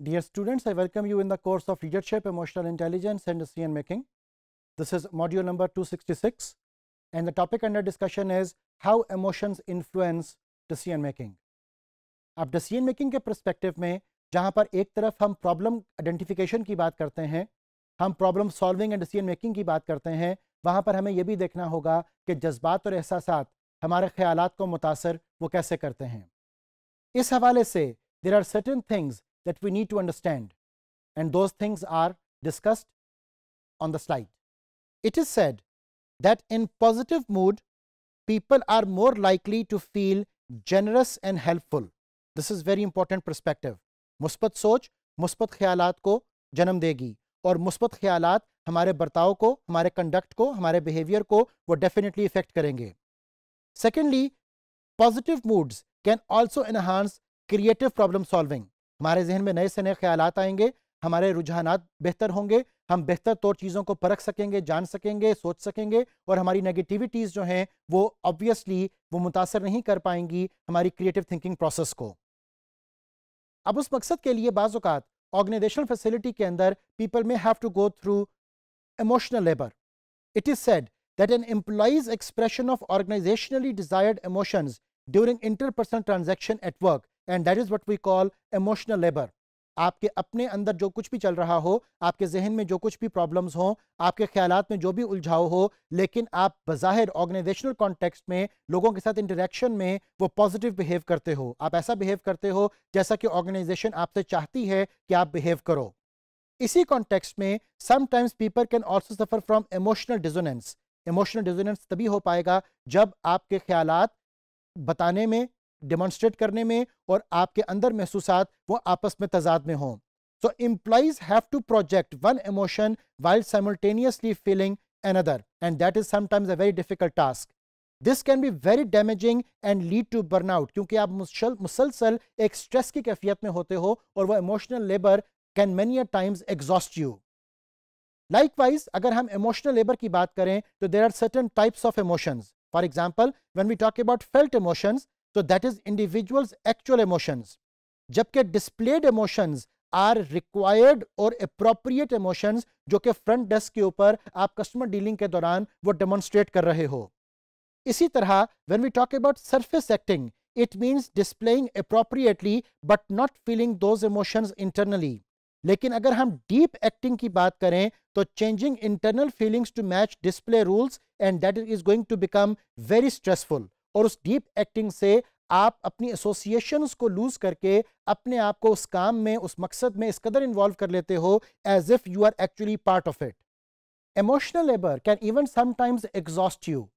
Dear students, I welcome you in the course of Leadership, Emotional Intelligence and Decision Making. This is module number two sixty six, and the topic under discussion is how emotions influence decision making. अब decision making के perspective में जहाँ पर एक तरफ हम problem identification की बात करते हैं हम problem solving and decision making की बात करते हैं वहाँ पर हमें ये भी देखना होगा कि जज्बात और एहसास हमारे ख्यालात को मुतासर वो कैसे करते हैं इस हवाले से there are certain things that we need to understand and those things are discussed on the slide. It is said that in positive mood, people are more likely to feel generous and helpful. This is very important perspective. Muspat soch, muspat khayalat ko janam degi. Or muspat khayalat, hamare bartao ko, humare conduct ko, humare behavior ko, wo definitely affect karenge. Secondly, positive moods can also enhance creative problem solving. हमारे जहन में नए से नए ख्याल आएंगे हमारे रुझान बेहतर होंगे हम बेहतर तौर चीज़ों को परख सकेंगे जान सकेंगे सोच सकेंगे और हमारी नेगेटिविटीज़ जो हैं वो ऑब्वियसली वो मुतासर नहीं कर पाएंगी हमारी क्रिएटिव थिंकिंग प्रोसेस को अब उस मकसद के लिए बाज़ात ऑर्गेनाइजेशनल फैसिलिटी के अंदर पीपल में have to go through emotional labour it is said that an employee's expression of organizationally desired emotions during interpersonal transaction at work and that is what we call emotional labour आपके अपने अंदर जो कुछ भी चल रहा हो आपके जहन में जो कुछ भी प्रॉब्लम्स हो आपके ख्याल में जो भी उलझाव हो लेकिन आप बज़ाहिर ऑर्गेनाइजेशनल कॉन्टेक्स्ट में लोगों के साथ इंटरेक्शन में वो पॉजिटिव बिहेव करते हो आप ऐसा बिहेव करते हो जैसा कि ऑर्गेनाइजेशन आपसे चाहती है कि आप बिहेव करो इसी कॉन्टेक्स्ट में sometimes people can also suffer from emotional dissonance emotional dissonance तभी हो पाएगा जब आपके ख्याल बताने में डेमोन्स्ट्रेट करने में और आपके अंदर महसूस वो आपस में तजाद में हों so employees have to project one emotion while simultaneously feeling and that is sometimes a very difficult task this can be very damaging and lead to burn out क्योंकि आप मुसलसल एक स्ट्रेस की कैफियत में होते हो और वह emotional labour can many times exhaust you likewise अगर हम इमोशनल लेबर की बात करें तो there are certain types of emotions for example when we talk about felt emotions So तो that is individual's actual emotions. जबकि डिस्प्लेड इमोशन आर रिक्वायर्ड और appropriate emotion जो कि फ्रंट डेस्क के ऊपर आप कस्टमर डीलिंग के दौरान वो डेमोन्स्ट्रेट कर रहे हो इसी तरह when we talk about surface acting it mean displaying appropriately but not feeling those emotion internally लेकिन अगर हम डीप एक्टिंग की बात करें तो changing internal feelings to match display rules and that is going to become very stressful और उस deep acting से आप अपनी एसोसिएशंस को लूज करके अपने आप को उस काम में उस मकसद में इस कदर इन्वॉल्व कर लेते हो as if you are actually part of it emotional labour can even sometimes exhaust you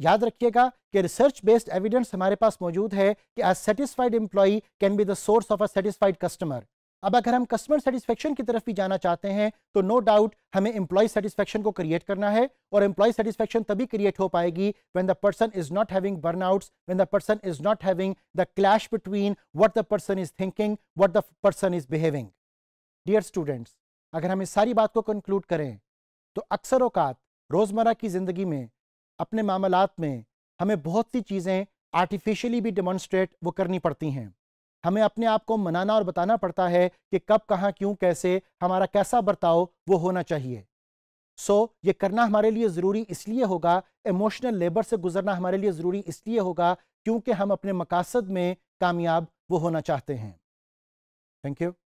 याद रखिएगा कि रिसर्च बेस्ड एविडेंस हमारे पास मौजूद है कि a satisfied employee can be the source of a satisfied customer अब अगर हम कस्टमर सेटिस्फेक्शन की तरफ भी जाना चाहते हैं तो नो no डाउट हमें एम्प्लॉय सेटिस्फेक्शन को क्रिएट करना है और एम्प्लॉय सेटिस्फेक्शन तभी क्रिएट हो पाएगी when the person is not having burnouts when the person is not having the clash between what the person is thinking what the person is behaving dear students अगर हम इस सारी बात को conclude करें तो अक्सर औकात रोज़मर्रा की ज़िंदगी में अपने मामलात में हमें बहुत सी चीज़ें आर्टिफिशियली भी डेमोन्स्ट्रेट वो करनी पड़ती हैं हमें अपने आप को मनाना और बताना पड़ता है कि कब कहाँ क्यों कैसे हमारा कैसा बर्ताव वो होना चाहिए सो so, ये करना हमारे लिए ज़रूरी इसलिए होगा इमोशनल लेबर से गुजरना हमारे लिए ज़रूरी इसलिए होगा क्योंकि हम अपने मकासद में कामयाब वो होना चाहते हैं थैंक यू